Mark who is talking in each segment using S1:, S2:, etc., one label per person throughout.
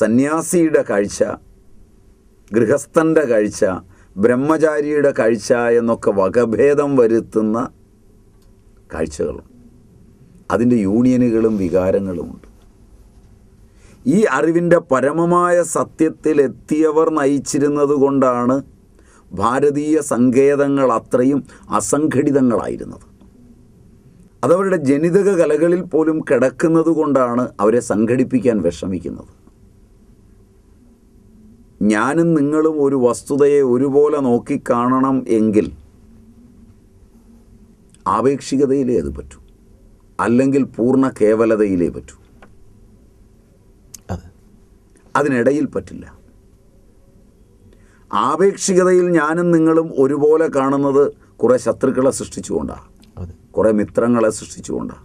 S1: സന്യാസിയുടെ കാഴ്ച ഗൃഹസ്ഥൻ്റെ കാഴ്ച ബ്രഹ്മചാരിയുടെ കാഴ്ച എന്നൊക്കെ വകഭേദം വരുത്തുന്ന കാഴ്ചകളും അതിൻ്റെ യൂണിയനുകളും വികാരങ്ങളുമുണ്ട് ഈ അറിവിൻ്റെ പരമമായ സത്യത്തിലെത്തിയവർ നയിച്ചിരുന്നത് കൊണ്ടാണ് ഭാരതീയ സങ്കേതങ്ങൾ അത്രയും അസംഘടിതങ്ങളായിരുന്നത് അതവരുടെ ജനിതക കലകളിൽ പോലും കിടക്കുന്നത് കൊണ്ടാണ് അവരെ സംഘടിപ്പിക്കാൻ വിഷമിക്കുന്നത് ഞാനും നിങ്ങളും ഒരു വസ്തുതയെ ഒരുപോലെ നോക്കിക്കാണണം എങ്കിൽ ആപേക്ഷികതയിലേ അത് പറ്റൂ അല്ലെങ്കിൽ പൂർണ്ണ കേവലതയിലേ പറ്റൂ അതിനിടയിൽ പറ്റില്ല ആപേക്ഷികതയിൽ ഞാനും നിങ്ങളും ഒരുപോലെ കാണുന്നത് കുറേ ശത്രുക്കളെ സൃഷ്ടിച്ചുകൊണ്ടാണ് കുറേ മിത്രങ്ങളെ സൃഷ്ടിച്ചുകൊണ്ടാണ്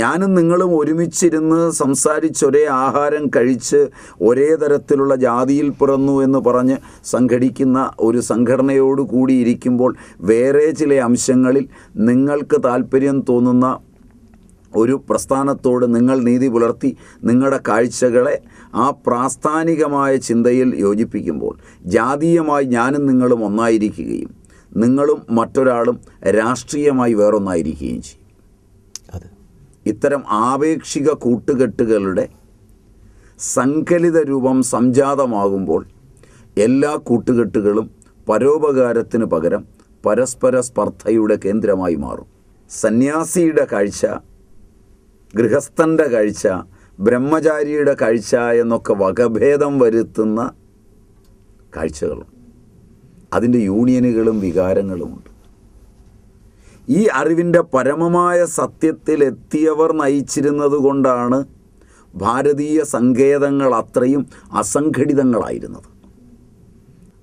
S1: ഞാനും നിങ്ങളും ഒരുമിച്ചിരുന്ന് സംസാരിച്ച് ഒരേ ആഹാരം കഴിച്ച് ഒരേ തരത്തിലുള്ള ജാതിയിൽ പിറന്നു എന്ന് പറഞ്ഞ് സംഘടിക്കുന്ന ഒരു സംഘടനയോട് കൂടിയിരിക്കുമ്പോൾ വേറെ ചില അംശങ്ങളിൽ നിങ്ങൾക്ക് താല്പര്യം തോന്നുന്ന ഒരു പ്രസ്ഥാനത്തോട് നിങ്ങൾ നീതി പുലർത്തി നിങ്ങളുടെ കാഴ്ചകളെ ആ പ്രാസ്ഥാനികമായ ചിന്തയിൽ യോജിപ്പിക്കുമ്പോൾ ജാതീയമായി ഞാനും നിങ്ങളും ഒന്നായിരിക്കുകയും നിങ്ങളും മറ്റൊരാളും രാഷ്ട്രീയമായി വേറൊന്നായിരിക്കുകയും ചെയ്യും ഇത്തരം ആപേക്ഷിക കൂട്ടുകെട്ടുകളുടെ സങ്കലിത രൂപം സംജാതമാകുമ്പോൾ എല്ലാ കൂട്ടുകെട്ടുകളും പരോപകാരത്തിന് പകരം പരസ്പര സ്പർദ്ധയുടെ കേന്ദ്രമായി മാറും സന്യാസിയുടെ കാഴ്ച ഗൃഹസ്ഥൻ്റെ കാഴ്ച ബ്രഹ്മചാരിയുടെ കാഴ്ച എന്നൊക്കെ വകഭേദം വരുത്തുന്ന കാഴ്ചകളും അതിൻ്റെ യൂണിയനുകളും വികാരങ്ങളുമുണ്ട് ഈ അറിവിൻ്റെ പരമമായ സത്യത്തിലെത്തിയവർ നയിച്ചിരുന്നത് കൊണ്ടാണ് ഭാരതീയ സങ്കേതങ്ങൾ അത്രയും അസംഘടിതങ്ങളായിരുന്നത്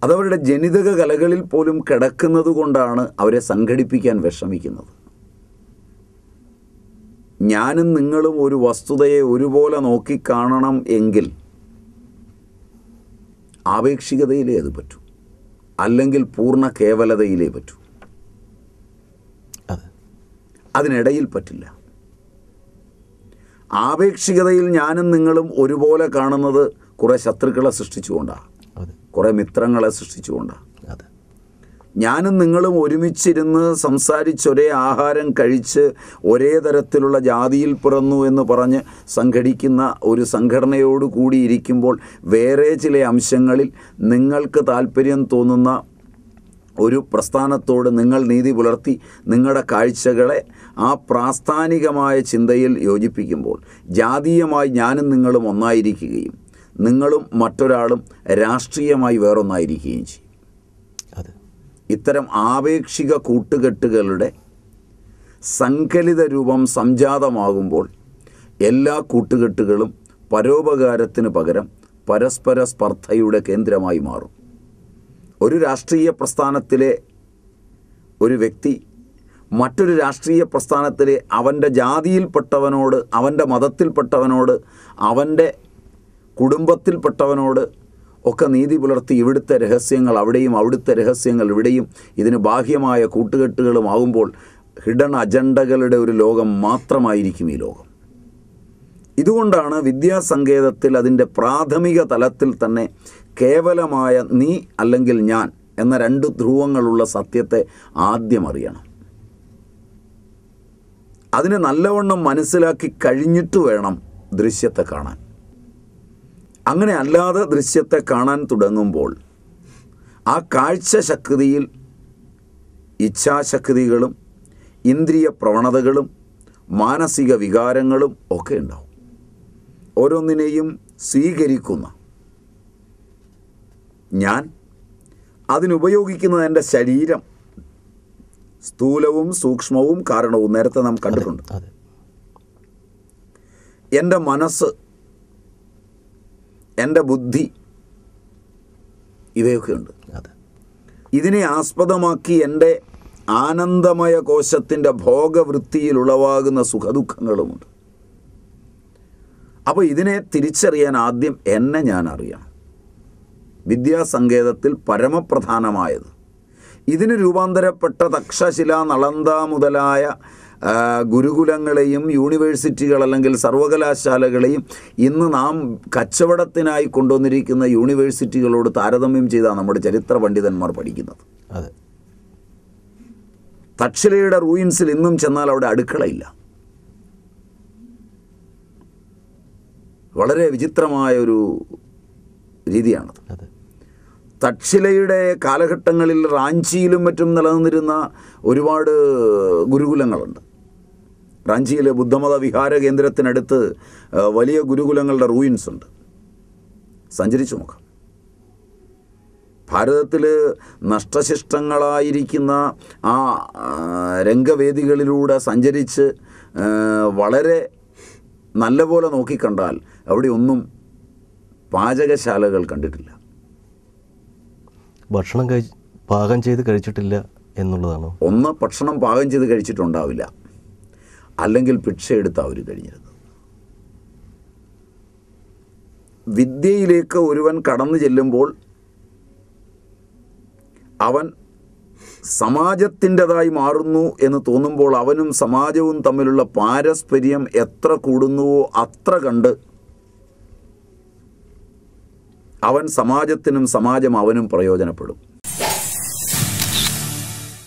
S1: അതവരുടെ ജനിതക കലകളിൽ പോലും കിടക്കുന്നത് കൊണ്ടാണ് അവരെ സംഘടിപ്പിക്കാൻ വിഷമിക്കുന്നത് ഞാനും നിങ്ങളും ഒരു വസ്തുതയെ ഒരുപോലെ നോക്കിക്കാണണം എങ്കിൽ ആപേക്ഷികതയിലേ അത് പറ്റൂ അല്ലെങ്കിൽ പൂർണ്ണ കേവലതയിലേ പറ്റൂ അതിനിടയിൽ പറ്റില്ല ആപേക്ഷികതയിൽ ഞാനും നിങ്ങളും ഒരുപോലെ കാണുന്നത് കുറേ ശത്രുക്കളെ സൃഷ്ടിച്ചുകൊണ്ടാണ് കുറേ മിത്രങ്ങളെ സൃഷ്ടിച്ചുകൊണ്ടാണ് ഞാനും നിങ്ങളും ഒരുമിച്ചിരുന്ന് സംസാരിച്ച് ഒരേ ആഹാരം കഴിച്ച് ഒരേ തരത്തിലുള്ള ജാതിയിൽ പിറന്നു എന്ന് പറഞ്ഞ് സംഘടിക്കുന്ന ഒരു സംഘടനയോട് ഇരിക്കുമ്പോൾ വേറെ ചില അംശങ്ങളിൽ നിങ്ങൾക്ക് താല്പര്യം തോന്നുന്ന ഒരു പ്രസ്ഥാനത്തോട് നിങ്ങൾ നീതി പുലർത്തി നിങ്ങളുടെ കാഴ്ചകളെ ആ പ്രാസ്ഥാനികമായ ചിന്തയിൽ യോജിപ്പിക്കുമ്പോൾ ജാതീയമായി ഞാനും നിങ്ങളും ഒന്നായിരിക്കുകയും നിങ്ങളും മറ്റൊരാളും രാഷ്ട്രീയമായി വേറൊന്നായിരിക്കുകയും ചെയ്യും ഇത്തരം ആപേക്ഷിക കൂട്ടുകെട്ടുകളുടെ സങ്കലിത രൂപം സംജാതമാകുമ്പോൾ എല്ലാ കൂട്ടുകെട്ടുകളും പരോപകാരത്തിന് പകരം പരസ്പര സ്പർദ്ധയുടെ കേന്ദ്രമായി മാറും ഒരു രാഷ്ട്രീയ പ്രസ്ഥാനത്തിലെ ഒരു വ്യക്തി മറ്റൊരു രാഷ്ട്രീയ പ്രസ്ഥാനത്തിലെ അവൻ്റെ ജാതിയിൽപ്പെട്ടവനോട് അവൻ്റെ മതത്തിൽപ്പെട്ടവനോട് അവൻ്റെ കുടുംബത്തിൽപ്പെട്ടവനോട് ഒക്കെ നീതി പുലർത്തി ഇവിടുത്തെ രഹസ്യങ്ങൾ അവിടെയും അവിടുത്തെ രഹസ്യങ്ങൾ ഇവിടെയും ഇതിന് ബാഹ്യമായ കൂട്ടുകെട്ടുകളുമാകുമ്പോൾ ഹിഡൺ അജണ്ടകളുടെ ഒരു ലോകം മാത്രമായിരിക്കും ഈ ലോകം ഇതുകൊണ്ടാണ് വിദ്യാസങ്കേതത്തിൽ അതിൻ്റെ പ്രാഥമിക തലത്തിൽ തന്നെ കേവലമായ നീ അല്ലെങ്കിൽ ഞാൻ എന്ന രണ്ട് ധ്രുവങ്ങളുള്ള സത്യത്തെ ആദ്യം അറിയണം അതിനെ നല്ലവണ്ണം മനസ്സിലാക്കി കഴിഞ്ഞിട്ട് വേണം ദൃശ്യത്തെ കാണാൻ അങ്ങനെ അല്ലാതെ ദൃശ്യത്തെ കാണാൻ തുടങ്ങുമ്പോൾ ആ കാഴ്ച ശക്തിയിൽ ഇച്ഛാശക്തികളും ഇന്ദ്രിയ പ്രവണതകളും മാനസിക വികാരങ്ങളും ഒക്കെ ഉണ്ടാവും ഓരോന്നിനെയും സ്വീകരിക്കുന്ന ഞാൻ അതിനുപയോഗിക്കുന്നത് എൻ്റെ ശരീരം സ്ഥൂലവും സൂക്ഷ്മവും കാരണവും നേരത്തെ നാം കണ്ടിട്ടുണ്ട് എൻ്റെ മനസ്സ് എൻ്റെ ബുദ്ധി ഇവയൊക്കെയുണ്ട് ഇതിനെ ആസ്പദമാക്കി എൻ്റെ ആനന്ദമയ കോശത്തിൻ്റെ ഭോഗവൃത്തിയിൽ ഉളവാകുന്ന സുഖദുഃഖങ്ങളുമുണ്ട് അപ്പോൾ ഇതിനെ തിരിച്ചറിയാൻ ആദ്യം എന്നെ ഞാൻ അറിയണം വിദ്യാസങ്കേതത്തിൽ പരമപ്രധാനമായത് ഇതിന് രൂപാന്തരപ്പെട്ട തക്ഷശില നളന്ത മുതലായ ഗുരുകുലങ്ങളെയും യൂണിവേഴ്സിറ്റികൾ അല്ലെങ്കിൽ സർവകലാശാലകളെയും ഇന്ന് നാം കച്ചവടത്തിനായി കൊണ്ടുവന്നിരിക്കുന്ന യൂണിവേഴ്സിറ്റികളോട് താരതമ്യം ചെയ്താണ് നമ്മുടെ ചരിത്ര പണ്ഡിതന്മാർ പഠിക്കുന്നത് അതെ തക്ഷശിലയുടെ റൂയിൻസിൽ ഇന്നും ചെന്നാൽ അവിടെ അടുക്കളയില്ല വളരെ വിചിത്രമായ ഒരു രീതിയാണത് തക്ഷിലയുടെ കാലഘട്ടങ്ങളിൽ റാഞ്ചിയിലും മറ്റും നിലനിന്നിരുന്ന ഒരുപാട് ഗുരുകുലങ്ങളുണ്ട് റാഞ്ചിയിലെ ബുദ്ധമത വിഹാര കേന്ദ്രത്തിനടുത്ത് വലിയ ഗുരുകുലങ്ങളുടെ റൂയിൻസ് ഉണ്ട് സഞ്ചരിച്ചു നോക്കാം ഭാരതത്തിൽ നഷ്ടശിഷ്ടങ്ങളായിരിക്കുന്ന ആ രംഗവേദികളിലൂടെ സഞ്ചരിച്ച് വളരെ നല്ലപോലെ നോക്കിക്കണ്ടാൽ അവിടെയൊന്നും പാചകശാലകൾ കണ്ടിട്ടില്ല ഭക്ഷണം കഴി പാകം ചെയ്ത് കഴിച്ചിട്ടില്ല എന്നുള്ളതാണ് ഒന്ന് ഭക്ഷണം പാകം ചെയ്ത് കഴിച്ചിട്ടുണ്ടാവില്ല അല്ലെങ്കിൽ ഭിക്ഷ എടുത്ത് അവർ കഴിഞ്ഞിരുന്നു വിദ്യയിലേക്ക് ഒരുവൻ കടന്നു ചെല്ലുമ്പോൾ അവൻ സമാജത്തിൻ്റെതായി മാറുന്നു എന്ന് തോന്നുമ്പോൾ അവനും സമാജവും തമ്മിലുള്ള പാരസ്പര്യം എത്ര കൂടുന്നുവോ അത്ര കണ്ട് അവൻ സമാജത്തിനും സമാജം അവനും പ്രയോജനപ്പെടും